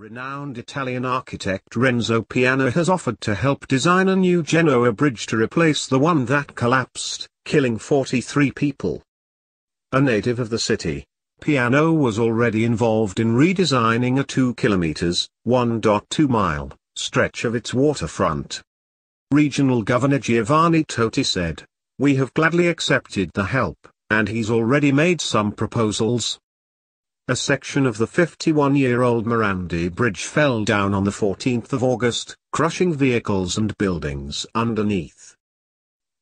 Renowned Italian architect Renzo Piano has offered to help design a new Genoa bridge to replace the one that collapsed, killing 43 people. A native of the city, Piano was already involved in redesigning a 2 kilometers, 1.2 mile, stretch of its waterfront. Regional Governor Giovanni Toti said, We have gladly accepted the help, and he's already made some proposals. A section of the 51-year-old Mirandi Bridge fell down on the 14th of August, crushing vehicles and buildings underneath.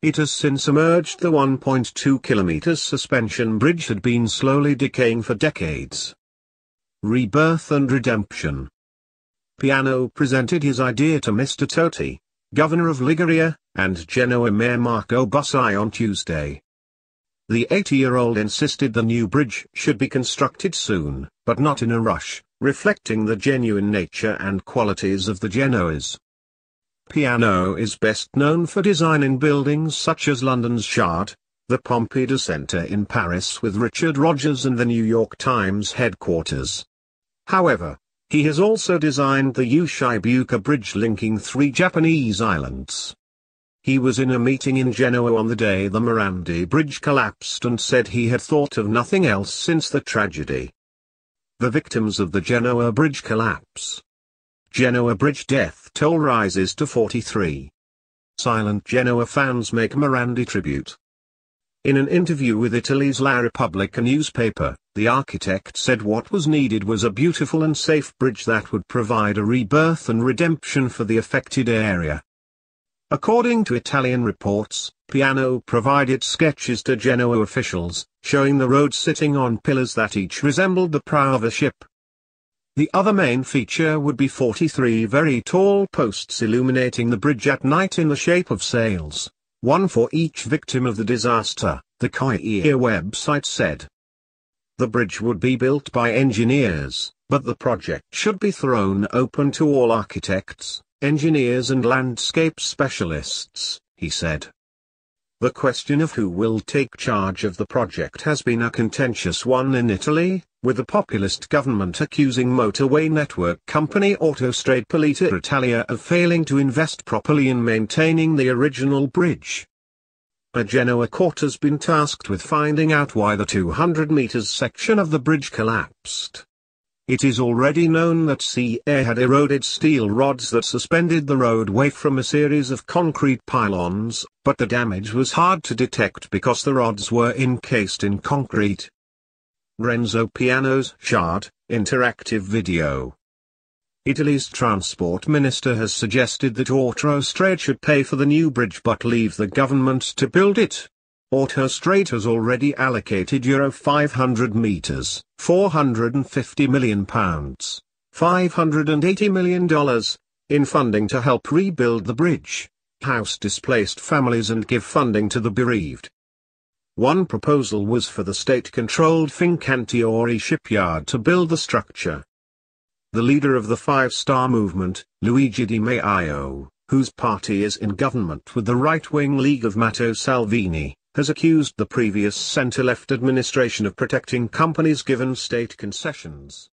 It has since emerged the 1.2 kilometers suspension bridge had been slowly decaying for decades. Rebirth and Redemption Piano presented his idea to Mr. Totti, governor of Liguria, and Genoa Mayor Marco Bussai on Tuesday. The 80-year-old insisted the new bridge should be constructed soon, but not in a rush, reflecting the genuine nature and qualities of the Genoese. Piano is best known for design in buildings such as London's Shard, the Pompidou Centre in Paris with Richard Rogers and the New York Times headquarters. However, he has also designed the Ushibuka Bridge linking three Japanese islands. He was in a meeting in Genoa on the day the Morandi Bridge collapsed and said he had thought of nothing else since the tragedy. The victims of the Genoa Bridge collapse. Genoa Bridge death toll rises to 43. Silent Genoa fans make Morandi tribute. In an interview with Italy's La Repubblica newspaper, the architect said what was needed was a beautiful and safe bridge that would provide a rebirth and redemption for the affected area. According to Italian reports, Piano provided sketches to Genoa officials, showing the road sitting on pillars that each resembled the prow of a ship. The other main feature would be 43 very tall posts illuminating the bridge at night in the shape of sails, one for each victim of the disaster, the COIEA website said. The bridge would be built by engineers, but the project should be thrown open to all architects, engineers and landscape specialists, he said. The question of who will take charge of the project has been a contentious one in Italy, with the populist government accusing motorway network company Autostrade Polita Italia of failing to invest properly in maintaining the original bridge. A Genoa court has been tasked with finding out why the 200 meters section of the bridge collapsed. It is already known that sea air had eroded steel rods that suspended the roadway from a series of concrete pylons, but the damage was hard to detect because the rods were encased in concrete. Renzo Piano's Shard, Interactive Video Italy's transport minister has suggested that Autostrade should pay for the new bridge but leave the government to build it. Autostrade has already allocated Euro 500 metres, £450 million, $580 million, in funding to help rebuild the bridge, house displaced families and give funding to the bereaved. One proposal was for the state-controlled Fincantieri shipyard to build the structure. The leader of the Five Star Movement, Luigi Di Maio, whose party is in government with the right-wing League of Matteo Salvini, has accused the previous centre-left administration of protecting companies given state concessions.